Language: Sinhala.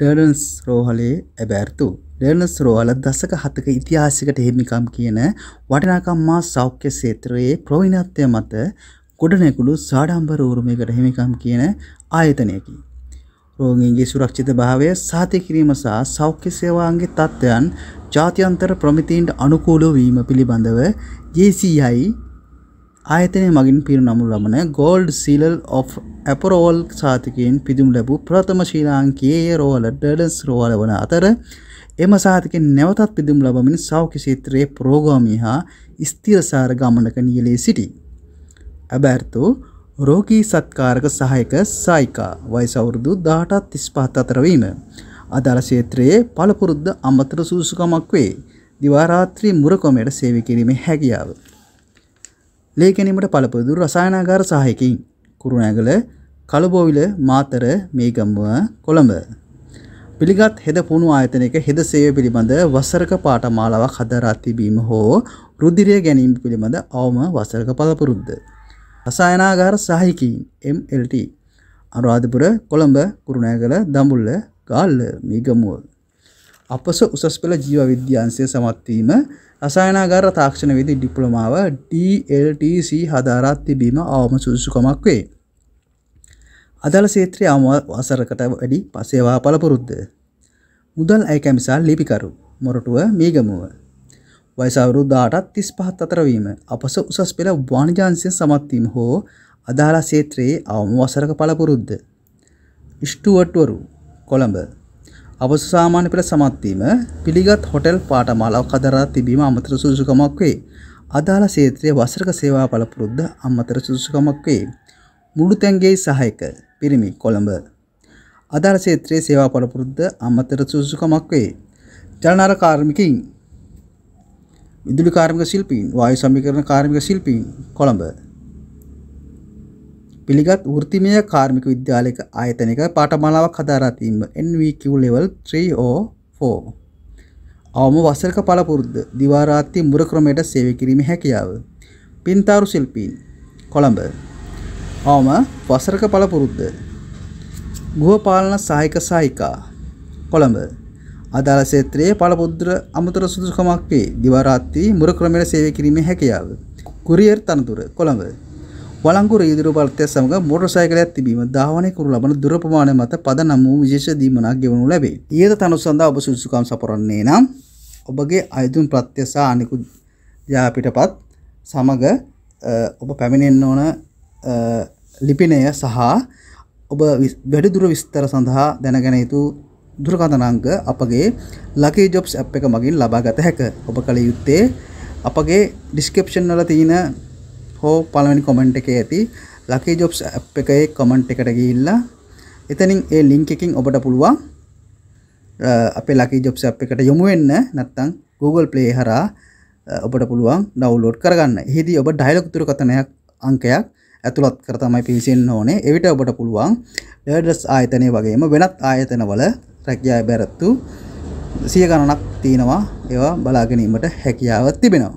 ටර්නස් රෝහලේ ඇබැර්තු. ටර්නස් රෝහල දසක හතක ඉතිහාසිකට හිමිකම් කියන වටිනාකම් මා සෞඛ්‍ය ක්ෂේත්‍රයේ ප්‍රවීණත්වය මත ගොඩනැගුණු සාඩම්බර උරුමයකට හිමිකම් කියන ආයතනයකි. රෝගීන්ගේ සුරක්ෂිත භාවය සාතික කිරීම සහ සෞඛ්‍ය සේවාන්ගේ තත්ත්වයන් ජාත්‍යන්තර ප්‍රමිතීන්ට අනුකූලව වීම පිළිබඳව JCI ආයතනය මගින් පිරිනමු ලබන ගෝල්ඩ් සීලල් of ඇපරෝල් සාතිකයෙන් පිදුම් ලැබූ ප්‍රථම ශ්‍රී ලාංකයේ රෝල ඩඩස් රෝල වන අතර එම සාතිකෙන් නැවතත් පිදුම් ලබමින් සෞඛ්‍ය ක්ෂේත්‍රයේ ප්‍රෝගාමී හා ස්ථිරසාර ගමනක නියලේ සිටි. ඇබැර්තු රෝගී සත්කාරක සහයක සයිකා වයස අවුරුදු 18ත් 35 අතර වීම. අදාළ ක්ෂේත්‍රයේ පළපුරුද්ද අමතර සුසුකමක් වේ. දිවා රාත්‍රී මුරකොමයට සේවය කිරීමේ හැකියාව. ලේ කැනීමට පළපදුරු රසායනාගාර සහයකින් කුරුණෑගල කළුබෝවිල මාතර මේගම්බුව කොළඹ. පිළිගත් හෙද පුුණු ආයතනක හෙද සේව පිළිබඳ වසරක පාට මාලාවක් හදරත්තිබීම හෝ රුද්ධිරය ගැනීම පිළිබඳ අවම වසරක පලපුරුද්ද. රසායනාගාර සහහිකින් MLT අනුරාධපුර කොළඹ කුරුණෑගල දඹුල්ල ගල්ල මීගමුවල්. අපස උසස් පෙළ ජීව විද්‍යාන්සය සමත්වීම රසායනාගාර තාක්ෂණවේදී ඩිප්ලොමාව DLTC හදාරාත් තිබීම අවම සුදුසුකමක් වේ. අදළ සේත්‍රය අම වසරකට වැඩි පසේවා පළපුරුද්ද. මුදල් අයකැමිසාල් ලිපිකරු මොරටුව මේගමුව. වයිසවරු දාටත් තිස් පහත් අතරවීම අපස උසස් පෙළ වාණජාන්සය සමත්වීම හෝ අදාලා සේත්‍රයේ අවම වසරක පළපුරුද්ද. ඉෂ්ටුවට්වරු කොළඹ අවසු සාමාන්‍ය පෙළ සමත්වීම පිළිගත් හොටෙල් පාඨමාලාව කදරා තිබීම අමතර සුසුකමක් වේ. අදාළ ක්ෂේත්‍රයේ වසරක සේවා පළපුරුද්ද අමතර සුසුකමක් වේ. මුළුතැන්ගේ සහායක පිරිමි කොළඹ. අදාළ ක්ෂේත්‍රයේ සේවා පළපුරුද්ද අමතර සුසුකමක් වේ. ජලනාර කාර්මිකින් විදුලි කාර්මික ශිල්පීන් වායු සමීකරණ කාර්මික ශිල්පීන් කොළඹ පිළිගත් වෘතිමය කාර්මික විද්‍යාලයක ආයතනයක පාඨමාලාවක් හදාරා තිබීම NVQ level 304 අවම වසරක පළපුරුද්ද දිවා රාත්‍රී මුර ක්‍රමයට සේවය කිරීමේ හැකියාව පින්තාරු ශිල්පීන් කොළඹ අවම වසරක පළපුරුද්ද ගෘහ පාලන සහායක සහායිකා කොළඹ අදාළ ක්ෂේත්‍රයේ පළපුරුද්ද අමතර සුදුසුකමක් වේ දිවා රාත්‍රී මුර ක්‍රමයට සේවය කිරීමේ හැකියාව කුරියර් තනතුර කොළඹ වලංගු රීදුරු පර්තය සමඟ මොටර් සයිකලයක් තිබීම දාවනය කරු ලබන දුරපමාණය මත පද නම් වූ විශේෂ දීමනක් ගෙවනු ලැබේ. ඊයට තනු සඳහා ඔබ සුදුසුකම් සපරන්නේ නම් ඔබගේ අයුතුන් ප්‍රත්‍යසා අනිකු ජාපිටපත් සමඟ ඔබ පැමිණෙන්න ඕන ලිපිනය සහ ඔබ වැඩිදුර විස්තර සඳහා දැනගැන යුතු දුරකථනංග අපගේ ලකේ ජොබ්ස් ඇ් එක මගින් ලබා ගත හැක ඔබ කළ යුත්තේ අපගේ ඩිස්කප්ෂන් වල තියෙන හෝ පළවෙනි කොමෙන්ට් එකේ ඇති ලකී ජොබ්ස් ඇප් එකේ කොමෙන්ට් එකට ගිහිල්ලා එතනින් ඒ ලින්ක් එකකින් ඔබට පුළුවන් අපේ ලකී ජොබ්ස් ඇප් එකට යොමු වෙන්න නැත්නම් Google Play හරහා ඔබට පුළුවන් ඩවුන්ලෝඩ් කරගන්න. එහිදී ඔබ ඩයලොග් තුරු කතනයක් අංකයක් ඇතුළත් කර තමයි පිවිසෙන්න ඕනේ. එවිට ඔබට පුළුවන් ඩර්ඩස් ආයතනය වගේම වෙනත් ආයතනවල රැකියා බැරත්තු සිය ගණනක් තියෙනවා ඒවා බලාගැනීමට හැකියාව තිබෙනවා.